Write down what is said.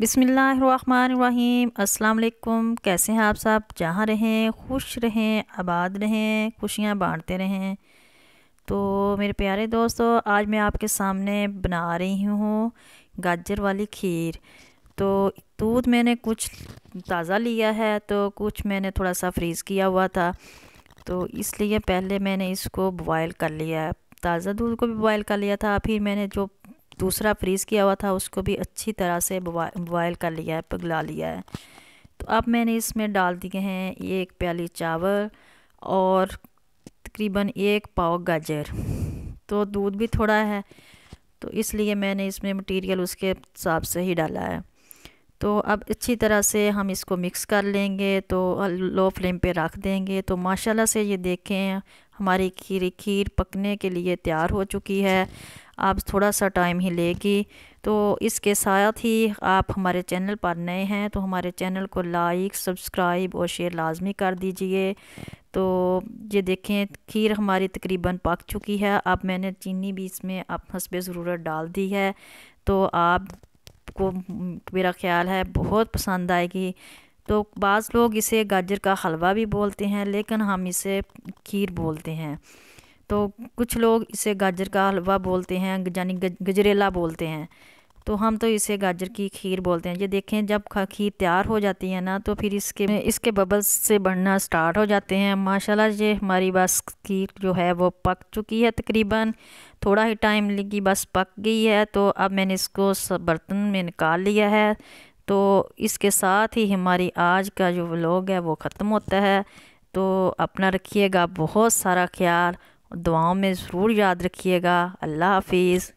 बिसमीम् अल्लाम कैसे हैं आप सब जहाँ रहें खुश रहें आबाद रहें खुशियाँ बांटते रहें तो मेरे प्यारे दोस्तों आज मैं आपके सामने बना रही हूँ गाजर वाली खीर तो दूध मैंने कुछ ताज़ा लिया है तो कुछ मैंने थोड़ा सा फ्रीज़ किया हुआ था तो इसलिए पहले मैंने इसको बॉयल कर लिया है ताज़ा दूध को भी बॉयल कर लिया था फिर मैंने जो दूसरा फ्रीज़ किया हुआ था उसको भी अच्छी तरह से बॉयल कर लिया है पिघला लिया है तो अब मैंने इसमें डाल दिए हैं एक प्याली चावल और तकरीबन एक पाव गाजर तो दूध भी थोड़ा है तो इसलिए मैंने इसमें मटेरियल उसके हिसाब से ही डाला है तो अब अच्छी तरह से हम इसको मिक्स कर लेंगे तो लो फ्लेम पे रख देंगे तो माशाल्लाह से ये देखें हमारी खीर खीर पकने के लिए तैयार हो चुकी है आप थोड़ा सा टाइम ही लेगी तो इसके साथ ही आप हमारे चैनल पर नए हैं तो हमारे चैनल को लाइक सब्सक्राइब और शेयर लाजमी कर दीजिए तो ये देखें खीर हमारी तकरीबन पक चुकी है अब मैंने चीनी भी इसमें अब हंसब ज़रूरत डाल दी है तो आपको मेरा ख्याल है बहुत पसंद आएगी तो बाज़ लोग इसे गाजर का हलवा भी बोलते हैं लेकिन हम इसे खीर बोलते हैं तो कुछ लोग इसे गाजर का हलवा बोलते हैं यानी गजरेला बोलते हैं तो हम तो इसे गाजर की खीर बोलते हैं ये देखें जब खीर तैयार हो जाती है ना तो फिर इसके इसके बबल्स से बढ़ना स्टार्ट हो जाते हैं माशाल्लाह ये हमारी बस खीर जो है वो पक चुकी है तकरीबन थोड़ा ही टाइम लगी बस पक गई है तो अब मैंने इसको बर्तन में निकाल लिया है तो इसके साथ ही हमारी आज का जो व्लॉग है वो ख़त्म होता है तो अपना रखिएगा बहुत सारा ख्याल और दुआओं में ज़रूर याद रखिएगा अल्लाह हाफिज़